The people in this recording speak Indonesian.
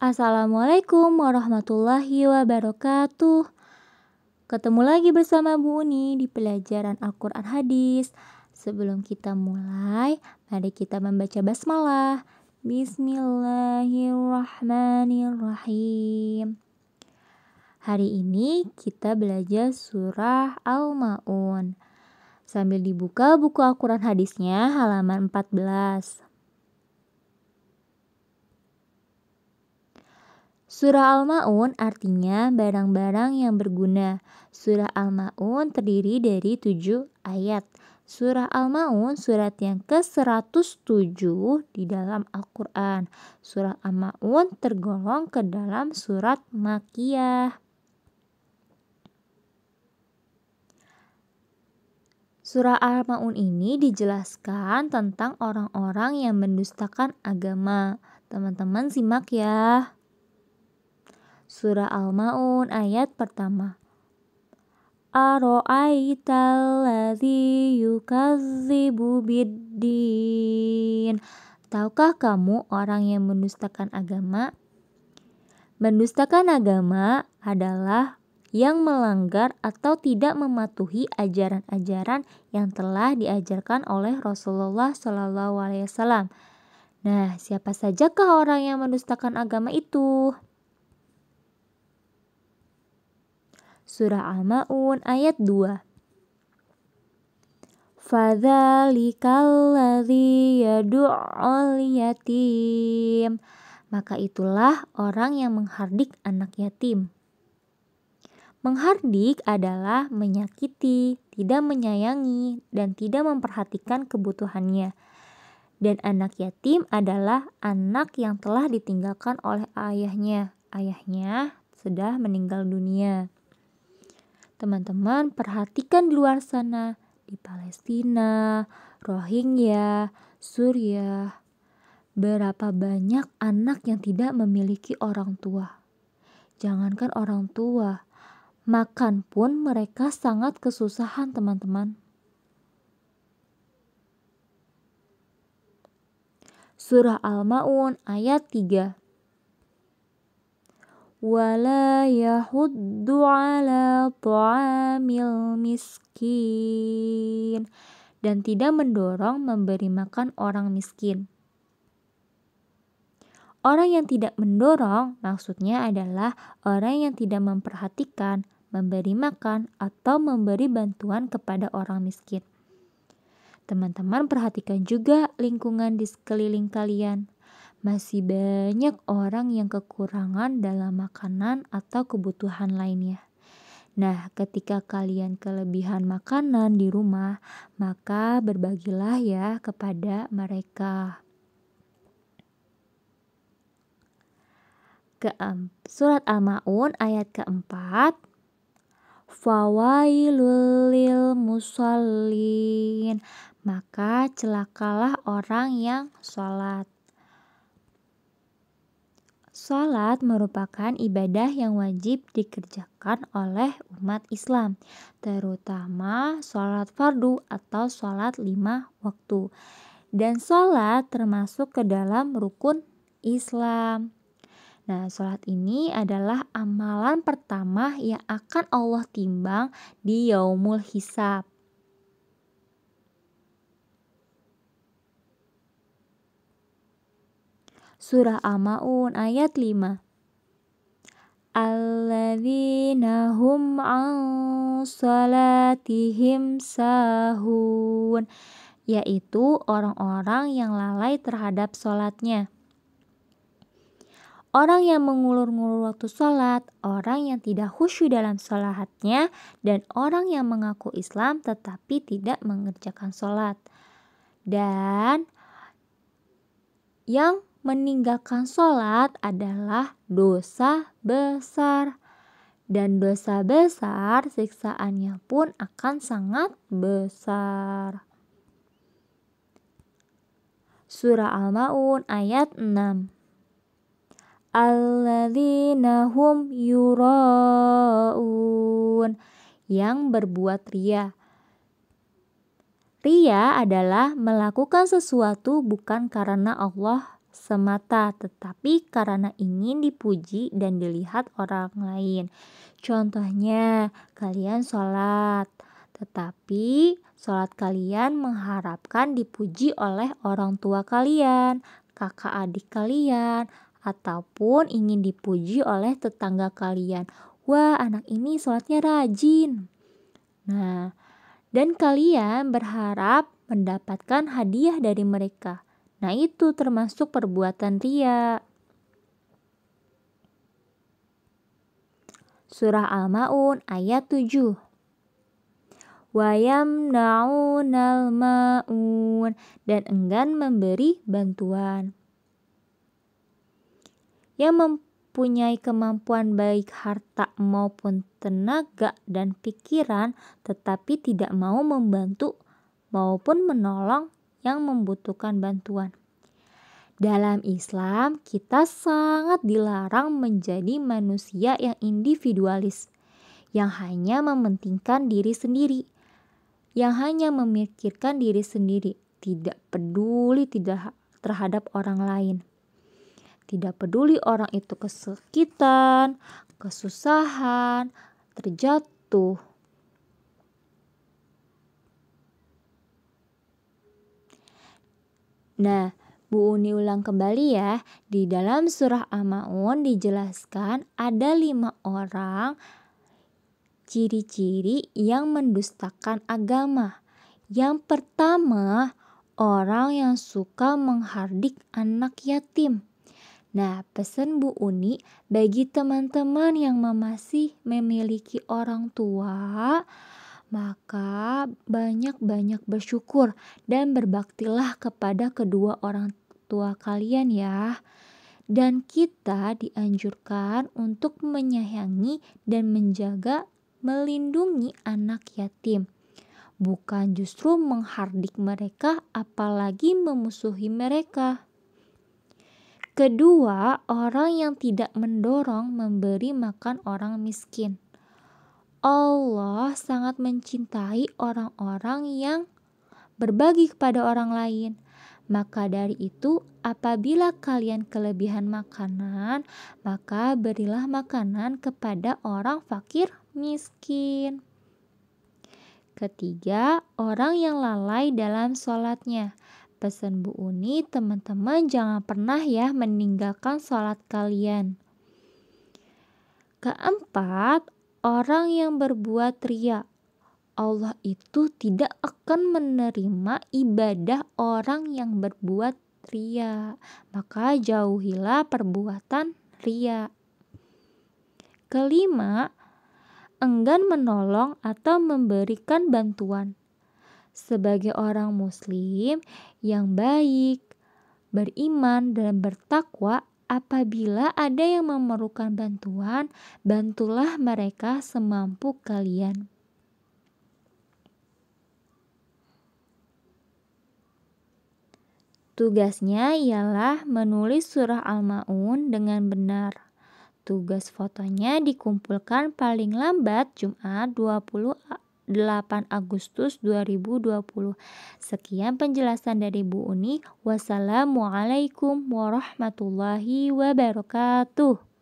Assalamualaikum warahmatullahi wabarakatuh. Ketemu lagi bersama Bu Uni di pelajaran Al-Quran Hadis. Sebelum kita mulai, mari kita membaca basmalah. Bismillahirrahmanirrahim. Hari ini kita belajar surah Al-Ma'un. Sambil dibuka buku akuran hadisnya halaman 14. Surah Al-Ma'un artinya barang-barang yang berguna. Surah Al-Ma'un terdiri dari tujuh ayat. Surah Al-Ma'un surat yang ke-107 di dalam Al-Quran. Surah Al-Ma'un tergolong ke dalam surat Makiyah. Surah Al-Maun ini dijelaskan tentang orang-orang yang mendustakan agama. Teman-teman simak ya. Surah Al-Maun ayat pertama. Aro'aital ladzi biddin. Tahukah kamu orang yang mendustakan agama? Mendustakan agama adalah yang melanggar atau tidak mematuhi ajaran-ajaran yang telah diajarkan oleh Rasulullah Shallallahu Alaihi Wasallam. Nah, siapa sajakah orang yang mendustakan agama itu? Surah Al-Ma'un ayat 2. Maka itulah orang yang menghardik anak yatim. Menghardik adalah menyakiti, tidak menyayangi, dan tidak memperhatikan kebutuhannya. Dan anak yatim adalah anak yang telah ditinggalkan oleh ayahnya. Ayahnya sudah meninggal dunia. Teman-teman, perhatikan di luar sana, di Palestina, Rohingya, Suriah, berapa banyak anak yang tidak memiliki orang tua. Jangankan orang tua, makan pun mereka sangat kesusahan teman-teman. Surah Al-Ma'un ayat 3 wala yahuddu ala طعام miskin dan tidak mendorong memberi makan orang miskin. Orang yang tidak mendorong maksudnya adalah orang yang tidak memperhatikan, memberi makan, atau memberi bantuan kepada orang miskin. Teman-teman perhatikan juga lingkungan di sekeliling kalian. Masih banyak orang yang kekurangan dalam makanan atau kebutuhan lainnya. Nah, ketika kalian kelebihan makanan di rumah, maka berbagilah ya kepada mereka. ke surat Al-Maun ayat keempat. Fawailulil musallin. Maka celakalah orang yang sholat. Sholat merupakan ibadah yang wajib dikerjakan oleh umat Islam, terutama sholat fardu atau sholat lima waktu. Dan sholat termasuk ke dalam rukun Islam. Nah, sholat ini adalah amalan pertama yang akan Allah timbang di Yaumul Hisab. Surah al ayat 5 Alladzina hum an salatihim sahun Yaitu orang-orang yang lalai terhadap sholatnya orang yang mengulur-ngulur waktu sholat, orang yang tidak khusyuk dalam sholatnya, dan orang yang mengaku Islam tetapi tidak mengerjakan sholat. Dan yang meninggalkan sholat adalah dosa besar. Dan dosa besar, siksaannya pun akan sangat besar. Surah Al-Ma'un ayat 6 alladzina yuraun yang berbuat ria. Ria adalah melakukan sesuatu bukan karena Allah semata, tetapi karena ingin dipuji dan dilihat orang lain. Contohnya, kalian sholat, tetapi sholat kalian mengharapkan dipuji oleh orang tua kalian, kakak adik kalian, ataupun ingin dipuji oleh tetangga kalian. Wah, anak ini sholatnya rajin. Nah, dan kalian berharap mendapatkan hadiah dari mereka. Nah, itu termasuk perbuatan ria. Surah Al-Maun ayat 7 wayamnaunal maun dan enggan memberi bantuan yang mempunyai kemampuan baik harta maupun tenaga dan pikiran, tetapi tidak mau membantu maupun menolong yang membutuhkan bantuan. Dalam Islam, kita sangat dilarang menjadi manusia yang individualis, yang hanya mementingkan diri sendiri, yang hanya memikirkan diri sendiri, tidak peduli tidak terhadap orang lain. Tidak peduli orang itu kesakitan, kesusahan, terjatuh. Nah, Bu Uni ulang kembali ya, di dalam surah Amaun dijelaskan ada lima orang ciri-ciri yang mendustakan agama. Yang pertama, orang yang suka menghardik anak yatim. Nah, pesan Bu Uni bagi teman-teman yang masih memiliki orang tua, maka banyak-banyak bersyukur dan berbaktilah kepada kedua orang tua kalian ya. Dan kita dianjurkan untuk menyayangi dan menjaga melindungi anak yatim bukan justru menghardik mereka, apalagi memusuhi mereka. Kedua, orang yang tidak mendorong memberi makan orang miskin. Allah sangat mencintai orang-orang yang berbagi kepada orang lain. Maka dari itu, apabila kalian kelebihan makanan, maka berilah makanan kepada orang fakir miskin. Ketiga, orang yang lalai dalam sholatnya pesan Bu Uni, teman-teman jangan pernah ya meninggalkan sholat kalian. Keempat, orang yang berbuat ria. Allah itu tidak akan menerima ibadah orang yang berbuat ria. Maka jauhilah perbuatan ria. Kelima, enggan menolong atau memberikan bantuan sebagai orang Muslim yang baik, beriman, dan bertakwa. Apabila ada yang memerlukan bantuan, bantulah mereka semampu kalian. Tugasnya ialah menulis surah Al-Ma'un dengan benar. Tugas fotonya dikumpulkan paling lambat Jumat 20 8 Agustus 2020. Sekian penjelasan dari Bu Uni. Wassalamualaikum warahmatullahi wabarakatuh.